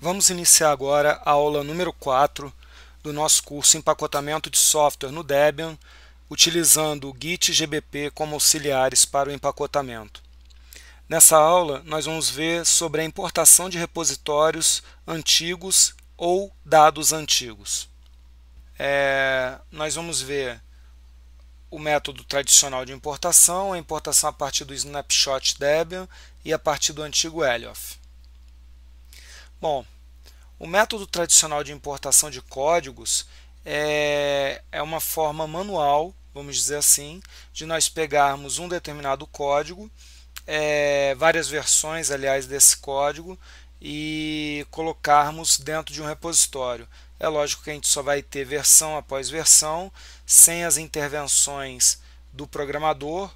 Vamos iniciar agora a aula número 4 do nosso curso Empacotamento de Software no Debian, utilizando o Git e GBP como auxiliares para o empacotamento. Nessa aula, nós vamos ver sobre a importação de repositórios antigos ou dados antigos. É, nós vamos ver o método tradicional de importação, a importação a partir do snapshot Debian e a partir do antigo Elioff. Bom, o método tradicional de importação de códigos é, é uma forma manual, vamos dizer assim, de nós pegarmos um determinado código, é, várias versões, aliás, desse código, e colocarmos dentro de um repositório. É lógico que a gente só vai ter versão após versão, sem as intervenções do programador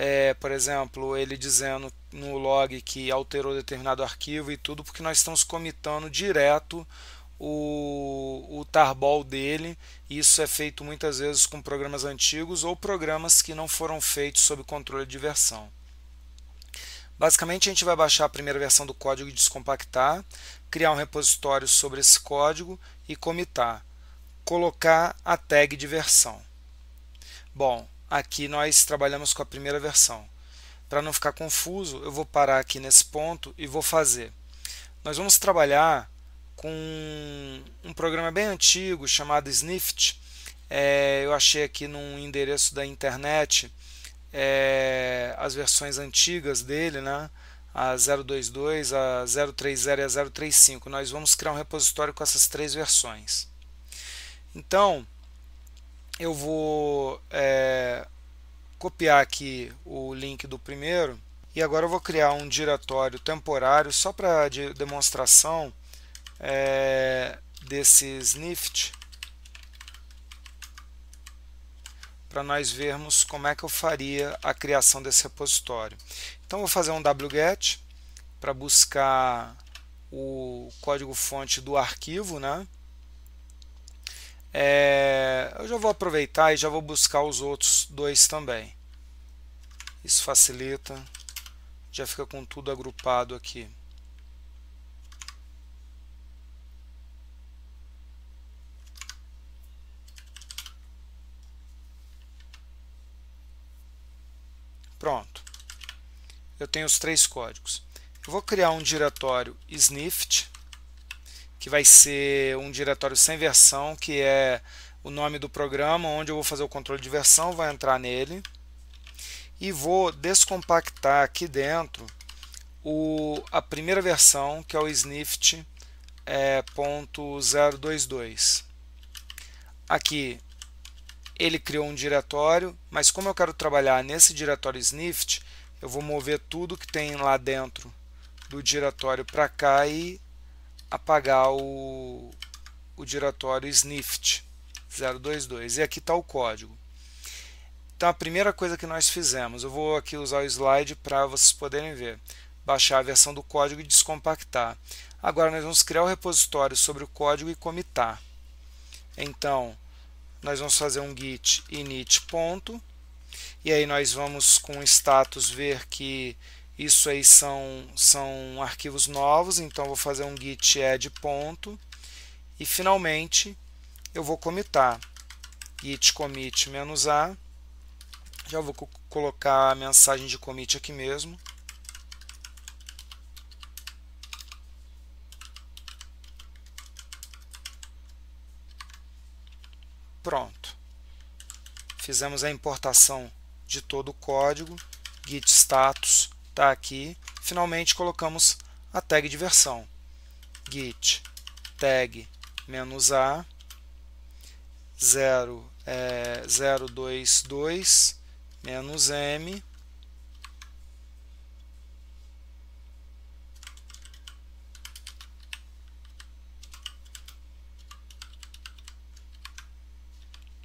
é, por exemplo, ele dizendo no log que alterou determinado arquivo e tudo, porque nós estamos comitando direto o, o tarball dele. Isso é feito muitas vezes com programas antigos ou programas que não foram feitos sob controle de versão. Basicamente, a gente vai baixar a primeira versão do código e descompactar, criar um repositório sobre esse código e comitar, colocar a tag de versão. Bom, Aqui nós trabalhamos com a primeira versão. Para não ficar confuso, eu vou parar aqui nesse ponto e vou fazer. Nós vamos trabalhar com um programa bem antigo chamado Snift. É, eu achei aqui num endereço da internet é, as versões antigas dele, né? a 022, a 030 e a 035. Nós vamos criar um repositório com essas três versões. Então, eu vou é, copiar aqui o link do primeiro e agora eu vou criar um diretório temporário só para de demonstração é, desse snift para nós vermos como é que eu faria a criação desse repositório. Então vou fazer um wget para buscar o código fonte do arquivo, né? É, eu já vou aproveitar e já vou buscar os outros dois também. Isso facilita. Já fica com tudo agrupado aqui. Pronto. Eu tenho os três códigos. Eu vou criar um diretório snift que vai ser um diretório sem versão, que é o nome do programa, onde eu vou fazer o controle de versão, vai entrar nele e vou descompactar aqui dentro o, a primeira versão, que é o snift.022. é, Aqui ele criou um diretório, mas como eu quero trabalhar nesse diretório snift, eu vou mover tudo que tem lá dentro do diretório para cá e apagar o, o diretório snift 022. E aqui está o código. Então a primeira coisa que nós fizemos, eu vou aqui usar o slide para vocês poderem ver, baixar a versão do código e descompactar. Agora nós vamos criar o repositório sobre o código e comitar. Então, nós vamos fazer um git init ponto, e aí nós vamos com status ver que isso aí são, são arquivos novos, então vou fazer um git add ponto. E finalmente eu vou comitar git commit "-a". Já vou colocar a mensagem de commit aqui mesmo. Pronto. Fizemos a importação de todo o código, git status tá aqui. Finalmente colocamos a tag de versão. git tag menos a 0 é, 022 menos m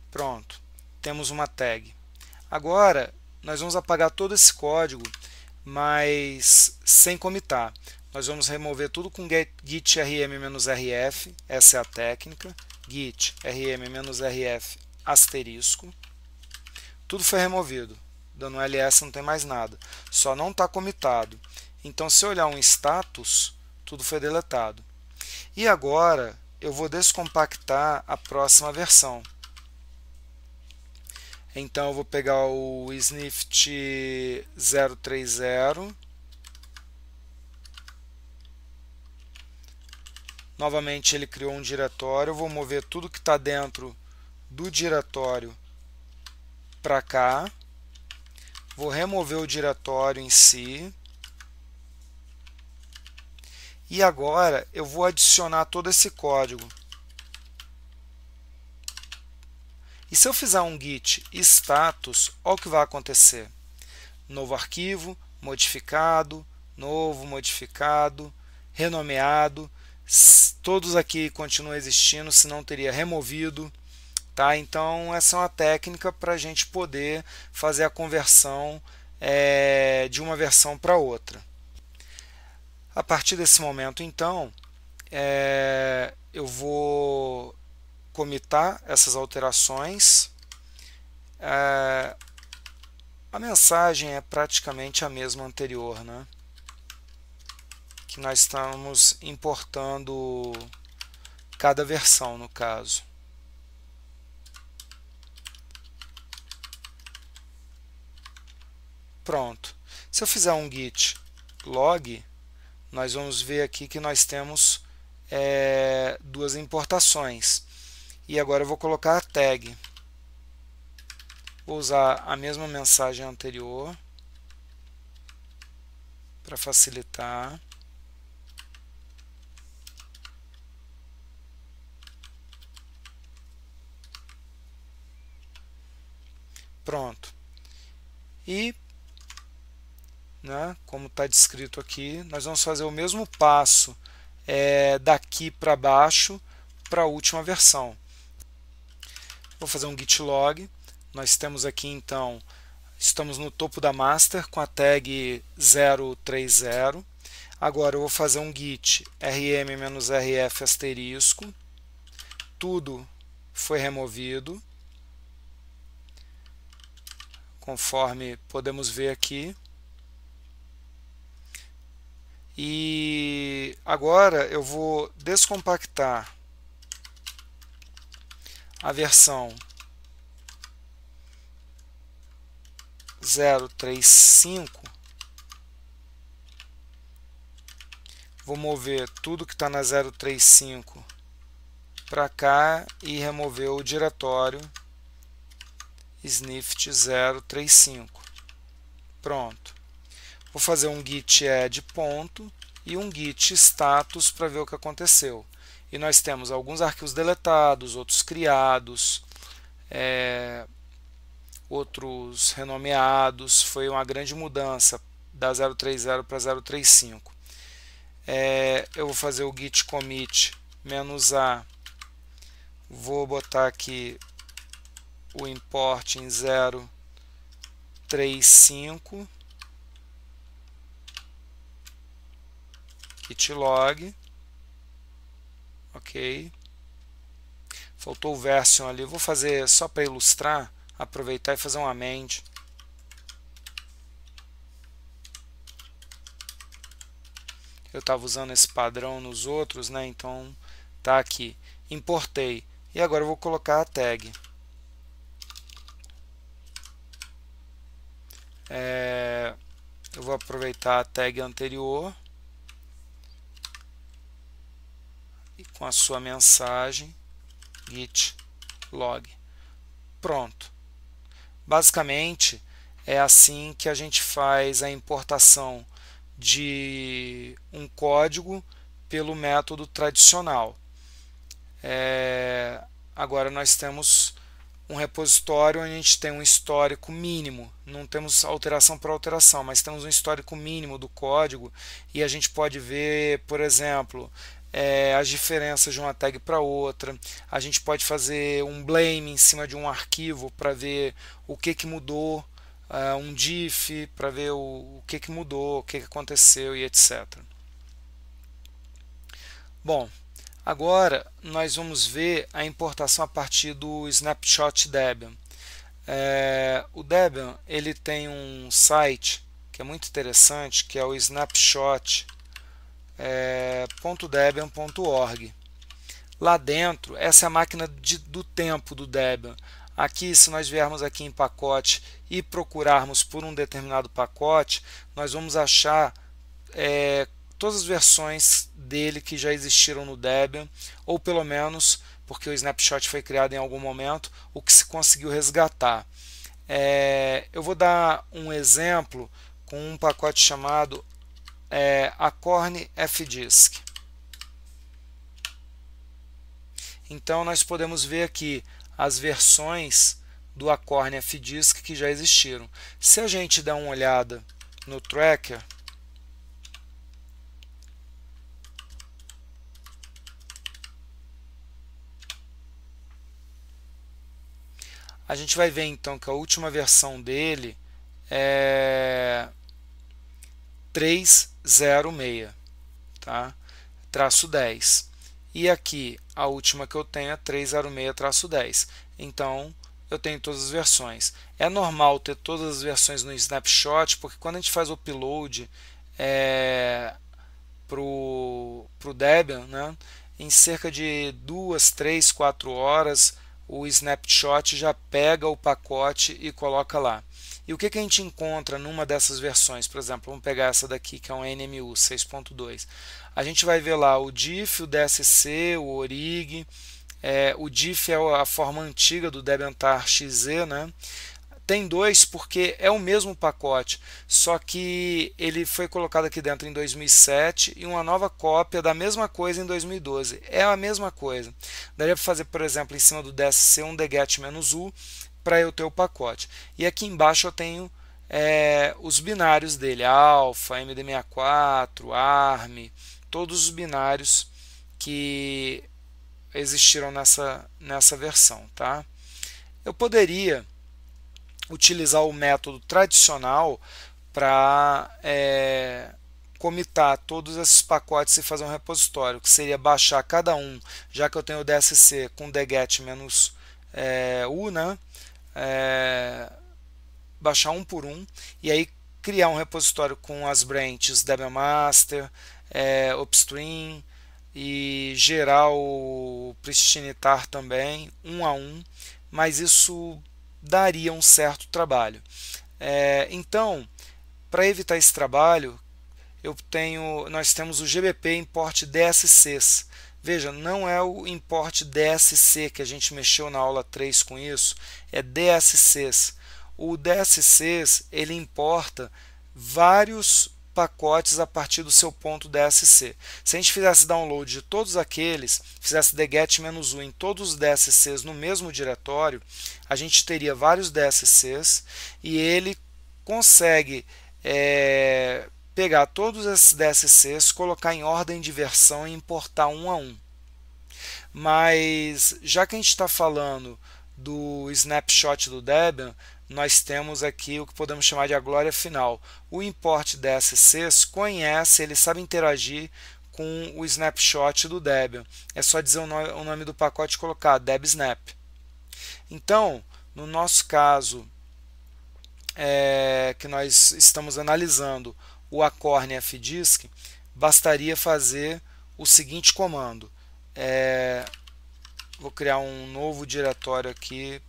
Pronto, temos uma tag. Agora, nós vamos apagar todo esse código mas sem comitar. Nós vamos remover tudo com git rm-rf, essa é a técnica, git rm-rf asterisco. Tudo foi removido, dando um ls não tem mais nada, só não está comitado. Então se eu olhar um status, tudo foi deletado. E agora eu vou descompactar a próxima versão. Então eu vou pegar o snift 030. Novamente ele criou um diretório. Eu vou mover tudo que está dentro do diretório para cá. Vou remover o diretório em si. E agora eu vou adicionar todo esse código. E se eu fizer um git status, olha o que vai acontecer. Novo arquivo, modificado, novo, modificado, renomeado. Todos aqui continuam existindo, senão teria removido. Tá? Então, essa é uma técnica para a gente poder fazer a conversão é, de uma versão para outra. A partir desse momento, então, é, eu vou comitar essas alterações, é, a mensagem é praticamente a mesma anterior, né? que nós estamos importando cada versão no caso. Pronto. Se eu fizer um git log, nós vamos ver aqui que nós temos é, duas importações. E agora eu vou colocar a tag. Vou usar a mesma mensagem anterior para facilitar. Pronto. E, né, como está descrito aqui, nós vamos fazer o mesmo passo é, daqui para baixo para a última versão para fazer um git log. Nós temos aqui então, estamos no topo da master com a tag 030. Agora eu vou fazer um git rm-rf asterisco. Tudo foi removido, conforme podemos ver aqui. E agora eu vou descompactar a versão 035, vou mover tudo que está na 035 para cá e remover o diretório snift 035. Pronto. Vou fazer um git add ponto e um git status para ver o que aconteceu e nós temos alguns arquivos deletados, outros criados, é, outros renomeados. Foi uma grande mudança da 030 para 035. É, eu vou fazer o git commit menos a vou botar aqui o import em 035 git log ok? Faltou o version ali, vou fazer só para ilustrar, aproveitar e fazer um amend. Eu estava usando esse padrão nos outros, né? Então tá aqui. Importei. E agora eu vou colocar a tag. É, eu vou aproveitar a tag anterior e com a sua mensagem git log. Pronto. Basicamente, é assim que a gente faz a importação de um código pelo método tradicional. É, agora nós temos um repositório onde a gente tem um histórico mínimo, não temos alteração por alteração, mas temos um histórico mínimo do código e a gente pode ver, por exemplo, é, as diferenças de uma tag para outra. A gente pode fazer um blame em cima de um arquivo para ver o que, que mudou, uh, um diff para ver o, o, que, que mudou, o que, que aconteceu e etc. Bom, agora nós vamos ver a importação a partir do snapshot Debian. É, o Debian ele tem um site que é muito interessante, que é o snapshot é, .debian.org. Lá dentro, essa é a máquina de, do tempo do Debian. Aqui, se nós viermos aqui em pacote e procurarmos por um determinado pacote, nós vamos achar é, todas as versões dele que já existiram no Debian, ou pelo menos, porque o snapshot foi criado em algum momento, o que se conseguiu resgatar. É, eu vou dar um exemplo com um pacote chamado é, a Corne FDisk. Então nós podemos ver aqui as versões do Acorn FDisk que já existiram. Se a gente der uma olhada no tracker, a gente vai ver então que a última versão dele é 3 06, tá? traço 10. E aqui a última que eu tenho é 306 traço 10. Então eu tenho todas as versões. É normal ter todas as versões no snapshot, porque quando a gente faz o upload é, para o Debian, né, em cerca de 2, 3, 4 horas o snapshot já pega o pacote e coloca lá. E o que, que a gente encontra numa dessas versões? Por exemplo, vamos pegar essa daqui, que é um NMU 6.2. A gente vai ver lá o diff, o DSC, o ORIG. É, o diff é a forma antiga do Debentar XZ, né? Tem dois porque é o mesmo pacote, só que ele foi colocado aqui dentro em 2007 e uma nova cópia da mesma coisa em 2012. É a mesma coisa. Daria para fazer, por exemplo, em cima do DSC um deget-u para eu ter o pacote. E aqui embaixo eu tenho é, os binários dele, Alpha, MD64, ARM, todos os binários que existiram nessa, nessa versão. Tá? Eu poderia utilizar o método tradicional para é, comitar todos esses pacotes e fazer um repositório, que seria baixar cada um, já que eu tenho o DSC com dget-u, é, né? é, baixar um por um e aí criar um repositório com as branches Debian Master, é, Upstream e gerar o Pristinitar também, um a um, mas isso daria um certo trabalho. É, então, para evitar esse trabalho, eu tenho, nós temos o GBP import DSCs, Veja, não é o importe DSC que a gente mexeu na aula 3 com isso, é DSCs. O DSCs, ele importa vários pacotes a partir do seu ponto DSC. Se a gente fizesse download de todos aqueles, fizesse dget-u em todos os DSCs no mesmo diretório, a gente teria vários DSCs e ele consegue é, pegar todos esses DSCs, colocar em ordem de versão e importar um a um. Mas já que a gente está falando do snapshot do Debian, nós temos aqui o que podemos chamar de a glória final. O import DSCs conhece, ele sabe interagir com o snapshot do Debian. É só dizer o nome do pacote e colocar DebSnap. Então, no nosso caso, é, que nós estamos analisando o Acorn FDisk, bastaria fazer o seguinte comando. É, vou criar um novo diretório aqui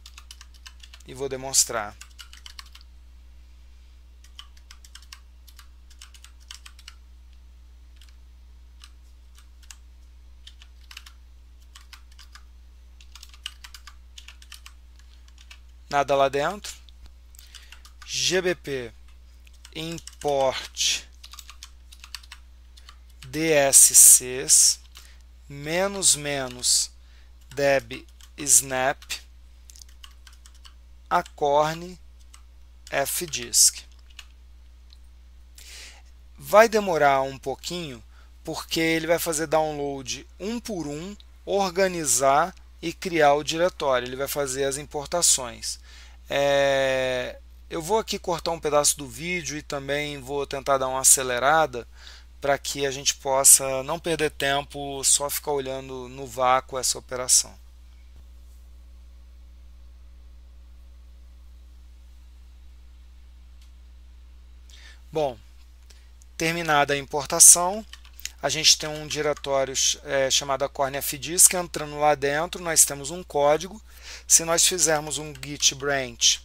e vou demonstrar. Nada lá dentro. GBP import dscs menos menos deb snap acorne fdisk. Vai demorar um pouquinho porque ele vai fazer download um por um, organizar e criar o diretório. Ele vai fazer as importações. É, eu vou aqui cortar um pedaço do vídeo e também vou tentar dar uma acelerada para que a gente possa não perder tempo só ficar olhando no vácuo essa operação. Bom, terminada a importação, a gente tem um diretório é, chamado Acorn FDisk, entrando lá dentro nós temos um código, se nós fizermos um git branch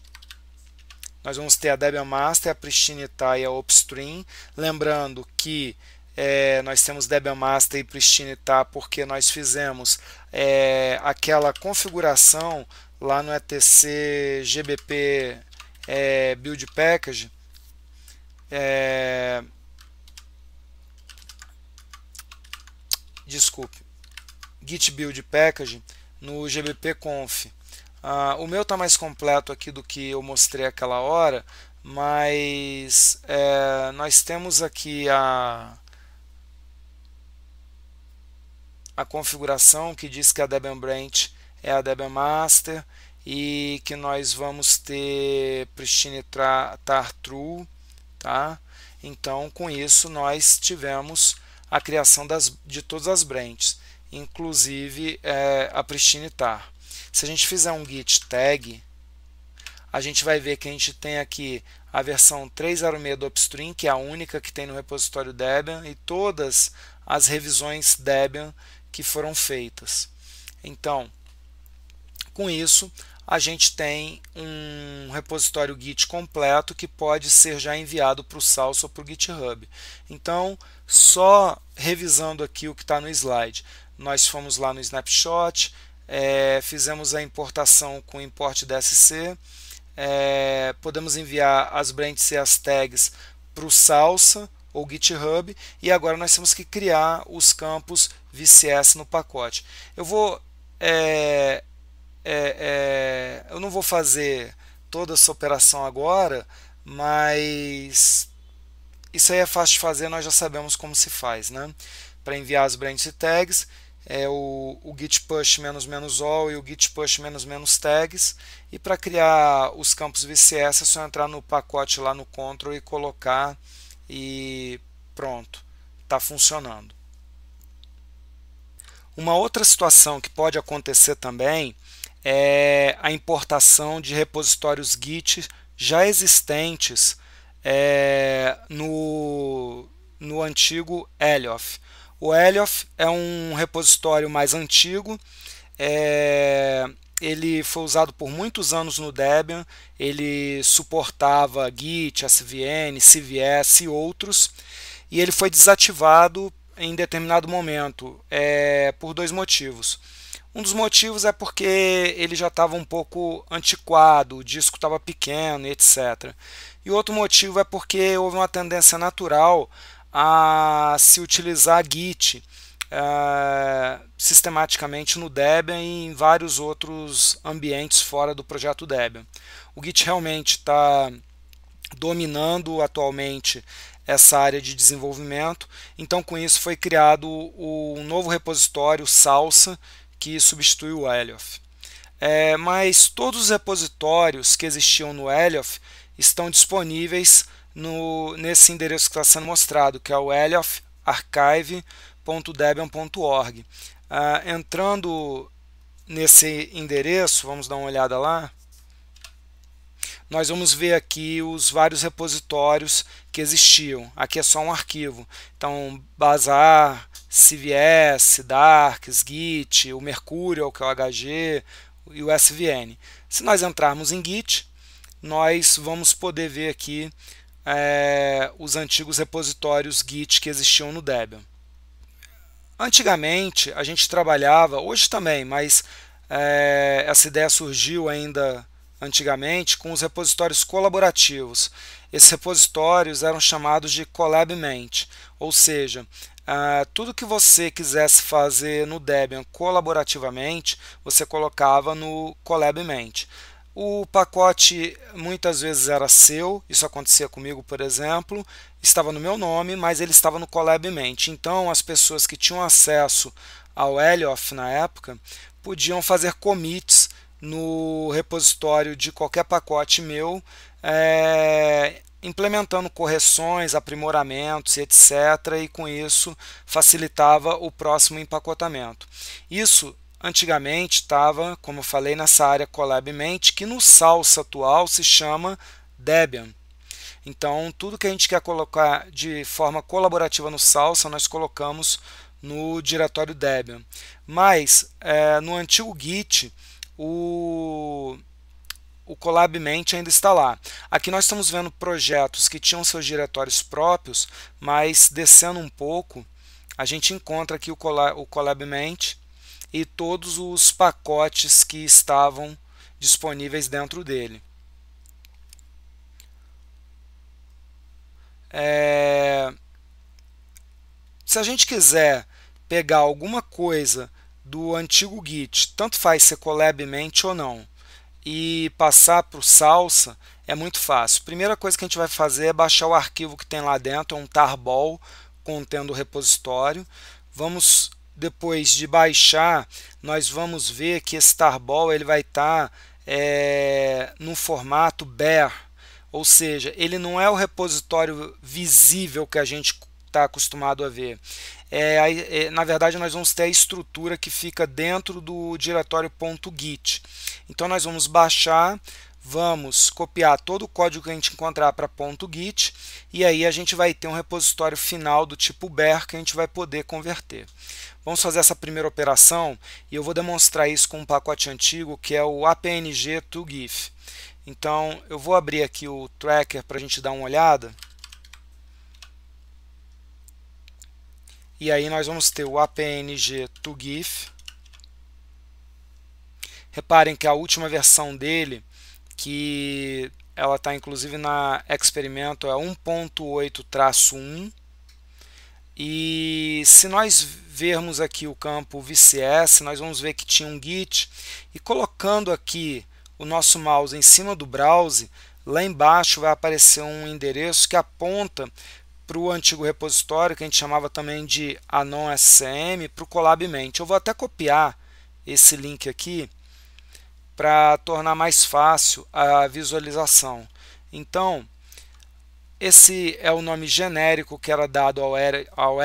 nós vamos ter a Debian Master, a pristine Pristinita e a Upstream. Lembrando que é, nós temos Debian Master e pristine Pristinita porque nós fizemos é, aquela configuração lá no etc gbp é, build package é, desculpe git build package no gbp conf ah, o meu está mais completo aqui do que eu mostrei aquela hora, mas é, nós temos aqui a, a configuração que diz que a Debian Branch é a Debian Master e que nós vamos ter Pristine Tar True, tá? Então, com isso, nós tivemos a criação das, de todas as branches, inclusive é, a Pristine Tar. Se a gente fizer um git tag, a gente vai ver que a gente tem aqui a versão 306 do Upstream, que é a única que tem no repositório Debian, e todas as revisões Debian que foram feitas. Então, com isso, a gente tem um repositório Git completo que pode ser já enviado para o Salsa ou para o GitHub. Então, só revisando aqui o que está no slide, nós fomos lá no Snapshot, é, fizemos a importação com importe DSC, é, podemos enviar as brands e as tags para o Salsa ou GitHub e agora nós temos que criar os campos VCS no pacote. Eu vou é, é, é, eu não vou fazer toda essa operação agora, mas isso aí é fácil de fazer, nós já sabemos como se faz, né? Para enviar as brands e tags, é o, o git push menos menos all e o git push menos menos tags e para criar os campos VCS é só entrar no pacote lá no control e colocar e pronto está funcionando uma outra situação que pode acontecer também é a importação de repositórios git já existentes é, no, no antigo Elioth. O Elioth é um repositório mais antigo, é, ele foi usado por muitos anos no Debian, ele suportava Git, SVN, CVS e outros, e ele foi desativado em determinado momento é, por dois motivos. Um dos motivos é porque ele já estava um pouco antiquado, o disco estava pequeno, etc. E outro motivo é porque houve uma tendência natural a se utilizar Git é, sistematicamente no Debian e em vários outros ambientes fora do projeto Debian. O Git realmente está dominando atualmente essa área de desenvolvimento, então com isso foi criado um novo repositório, Salsa, que substitui o Eliof. É, mas todos os repositórios que existiam no Eliof estão disponíveis no, nesse endereço que está sendo mostrado, que é o eliofarchive.debian.org. Ah, entrando nesse endereço, vamos dar uma olhada lá, nós vamos ver aqui os vários repositórios que existiam. Aqui é só um arquivo. Então, Bazar, CVS, Darks, Git, o Mercurial, que é o HG, e o SVN. Se nós entrarmos em Git, nós vamos poder ver aqui é, os antigos repositórios Git que existiam no Debian. Antigamente a gente trabalhava, hoje também, mas é, essa ideia surgiu ainda antigamente com os repositórios colaborativos. Esses repositórios eram chamados de CollabMent, ou seja, é, tudo que você quisesse fazer no Debian colaborativamente, você colocava no CollabMent. O pacote muitas vezes era seu, isso acontecia comigo, por exemplo, estava no meu nome, mas ele estava no CollabMate. Então, as pessoas que tinham acesso ao Elioff na época podiam fazer commits no repositório de qualquer pacote meu, é, implementando correções, aprimoramentos, etc. E com isso facilitava o próximo empacotamento. Isso antigamente estava, como eu falei, nessa área Collab que no Salsa atual se chama Debian. Então, tudo que a gente quer colocar de forma colaborativa no Salsa, nós colocamos no diretório Debian. Mas, é, no antigo Git, o, o Collab ainda está lá. Aqui nós estamos vendo projetos que tinham seus diretórios próprios, mas descendo um pouco, a gente encontra aqui o, Collab, o e todos os pacotes que estavam disponíveis dentro dele. É... Se a gente quiser pegar alguma coisa do antigo Git, tanto faz ser collabmente ou não, e passar para o Salsa, é muito fácil. A Primeira coisa que a gente vai fazer é baixar o arquivo que tem lá dentro, é um tarball contendo o repositório. Vamos depois de baixar, nós vamos ver que esse tarball ele vai estar tá, é, no formato bare, ou seja, ele não é o repositório visível que a gente está acostumado a ver. É, é, na verdade, nós vamos ter a estrutura que fica dentro do diretório .git. Então, nós vamos baixar vamos copiar todo o código que a gente encontrar para .git e aí a gente vai ter um repositório final do tipo ber que a gente vai poder converter. Vamos fazer essa primeira operação e eu vou demonstrar isso com um pacote antigo que é o apng to gif. Então eu vou abrir aqui o tracker para a gente dar uma olhada. E aí nós vamos ter o apng to gif. Reparem que a última versão dele que ela está inclusive na experimento é 1.8-1 e se nós vermos aqui o campo VCS, nós vamos ver que tinha um git e colocando aqui o nosso mouse em cima do browser lá embaixo vai aparecer um endereço que aponta para o antigo repositório que a gente chamava também de anon SCM para o Colab Mente. Eu vou até copiar esse link aqui para tornar mais fácil a visualização. Então, esse é o nome genérico que era dado ao, er ao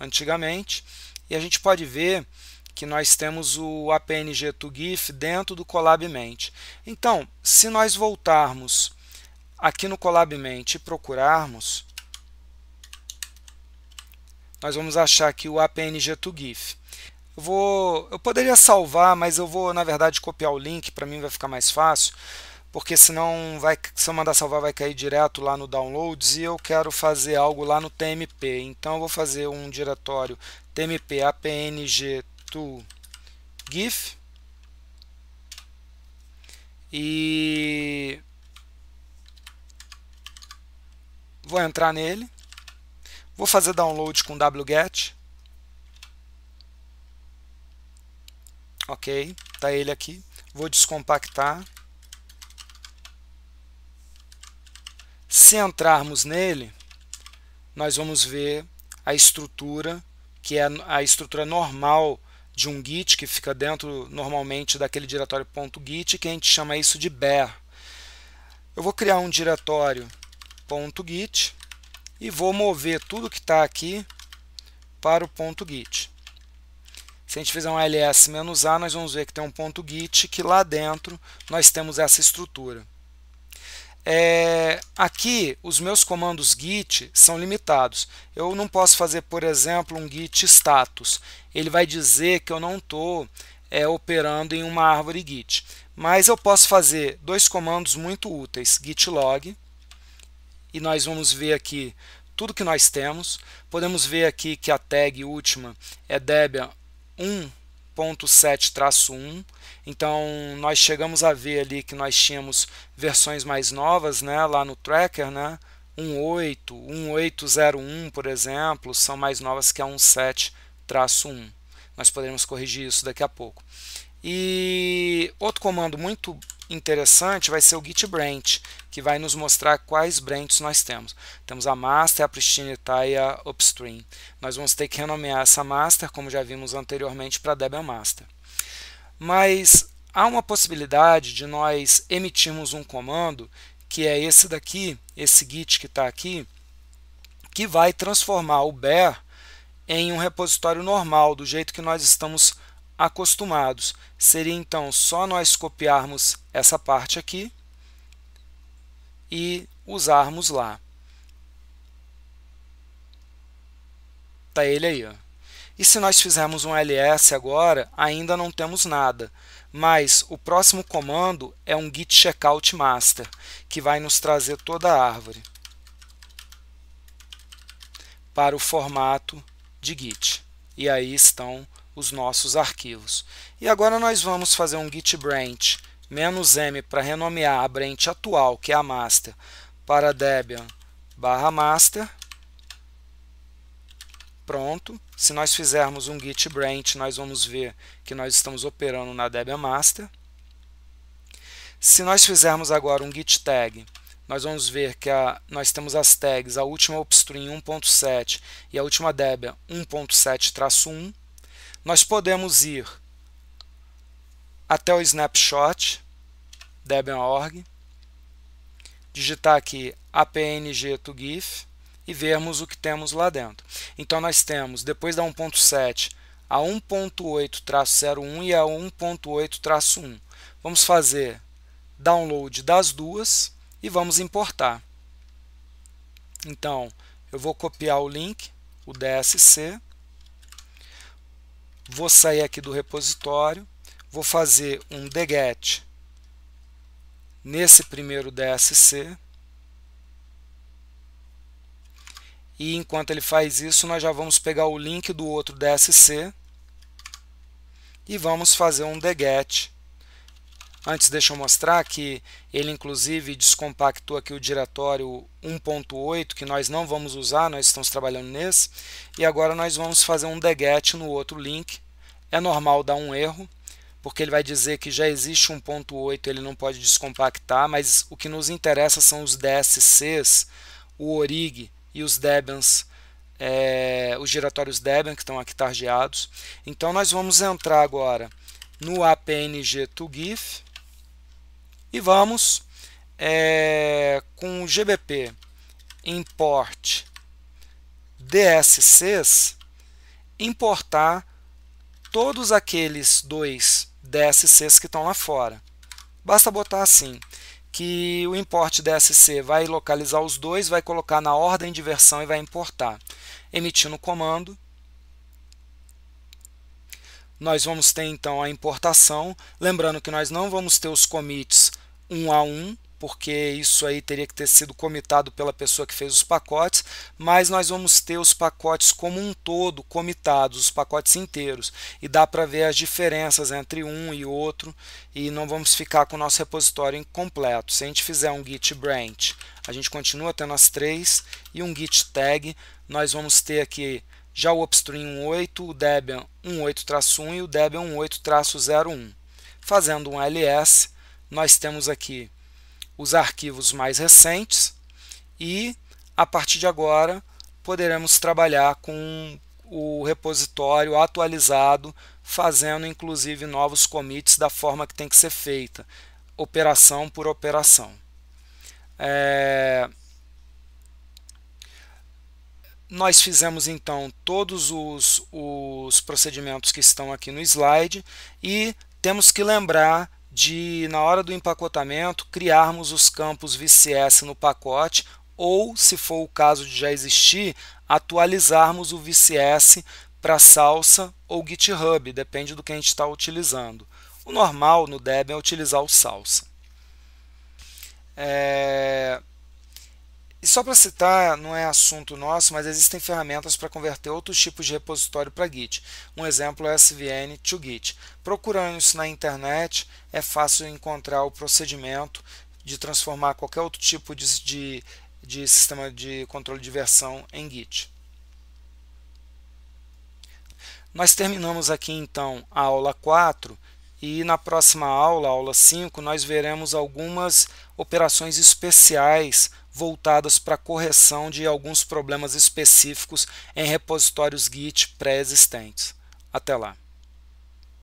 antigamente, e a gente pode ver que nós temos o APNG to GIF dentro do Colabmente. Então, se nós voltarmos aqui no Colabmente e procurarmos, nós vamos achar aqui o APNG to GIF. Eu vou, eu poderia salvar, mas eu vou na verdade copiar o link, para mim vai ficar mais fácil, porque senão vai, se eu mandar salvar vai cair direto lá no downloads e eu quero fazer algo lá no TMP. Então eu vou fazer um diretório TMP APNG to GIF e vou entrar nele, vou fazer download com wget ok? Está ele aqui. Vou descompactar. Se entrarmos nele, nós vamos ver a estrutura, que é a estrutura normal de um Git, que fica dentro normalmente daquele diretório .git, que a gente chama isso de bear. Eu vou criar um diretório .git e vou mover tudo que está aqui para o .git. Se a gente fizer um ls-a, nós vamos ver que tem um ponto git, que lá dentro nós temos essa estrutura. É, aqui, os meus comandos git são limitados. Eu não posso fazer, por exemplo, um git status. Ele vai dizer que eu não estou é, operando em uma árvore git. Mas eu posso fazer dois comandos muito úteis, git log, e nós vamos ver aqui tudo que nós temos. Podemos ver aqui que a tag última é Debian 1.7-1. Então nós chegamos a ver ali que nós tínhamos versões mais novas, né, lá no tracker, né? 18, 1801, por exemplo, são mais novas que a 17-1. Nós poderemos corrigir isso daqui a pouco. E outro comando muito interessante vai ser o git branch que vai nos mostrar quais brands nós temos. Temos a master, a pristine tá, e a upstream. Nós vamos ter que renomear essa master, como já vimos anteriormente, para Debian master. Mas há uma possibilidade de nós emitirmos um comando, que é esse daqui, esse git que está aqui, que vai transformar o bear em um repositório normal, do jeito que nós estamos acostumados. Seria então só nós copiarmos essa parte aqui e usarmos lá. Está ele aí. Ó. E se nós fizermos um ls agora, ainda não temos nada. Mas o próximo comando é um git checkout master, que vai nos trazer toda a árvore para o formato de git. E aí estão os nossos arquivos. E agora nós vamos fazer um git branch menos M para renomear a branch atual, que é a master, para Debian barra master. Pronto. Se nós fizermos um git branch, nós vamos ver que nós estamos operando na Debian master. Se nós fizermos agora um git tag, nós vamos ver que a, nós temos as tags, a última upstream 1.7 e a última Debian 1.7-1. Nós podemos ir até o snapshot Debian.org, digitar aqui apng to GIF e vermos o que temos lá dentro. Então nós temos, depois da 1.7, a 1.8-01 e a 1.8-1. Vamos fazer download das duas e vamos importar. Então, eu vou copiar o link, o DSC, vou sair aqui do repositório, vou fazer um deget nesse primeiro DSC. E enquanto ele faz isso, nós já vamos pegar o link do outro DSC e vamos fazer um deget. Antes, deixa eu mostrar que ele, inclusive, descompactou aqui o diretório 1.8, que nós não vamos usar, nós estamos trabalhando nesse. E agora nós vamos fazer um deget no outro link. É normal dar um erro, porque ele vai dizer que já existe 1.8, ele não pode descompactar, mas o que nos interessa são os DSCs, o ORIG e os Debians, é, eh, os giratórios Debian que estão aqui tardeados Então nós vamos entrar agora no APNG to GIF e vamos é, com o GBP import DSCs importar todos aqueles dois DSCs que estão lá fora. Basta botar assim, que o import DSC vai localizar os dois, vai colocar na ordem de versão e vai importar. Emitindo o comando, nós vamos ter então a importação, lembrando que nós não vamos ter os commits um a um, porque isso aí teria que ter sido comitado pela pessoa que fez os pacotes, mas nós vamos ter os pacotes como um todo comitados, os pacotes inteiros, e dá para ver as diferenças entre um e outro, e não vamos ficar com o nosso repositório incompleto. Se a gente fizer um git branch, a gente continua tendo as três, e um git tag, nós vamos ter aqui já o Upstream 18, o Debian 18-1 e o Debian 18-01. Fazendo um ls, nós temos aqui os arquivos mais recentes e a partir de agora poderemos trabalhar com o repositório atualizado, fazendo inclusive novos commits da forma que tem que ser feita, operação por operação. É... Nós fizemos então todos os, os procedimentos que estão aqui no slide e temos que lembrar de, na hora do empacotamento, criarmos os campos VCS no pacote ou, se for o caso de já existir, atualizarmos o VCS para Salsa ou GitHub, depende do que a gente está utilizando. O normal no Debian é utilizar o Salsa. É... E só para citar, não é assunto nosso, mas existem ferramentas para converter outros tipos de repositório para Git. Um exemplo é SVN to Git. Procurando isso na internet, é fácil encontrar o procedimento de transformar qualquer outro tipo de, de, de sistema de controle de versão em Git. Nós terminamos aqui então a aula 4 e na próxima aula, aula 5, nós veremos algumas operações especiais voltadas para correção de alguns problemas específicos em repositórios Git pré-existentes. Até lá!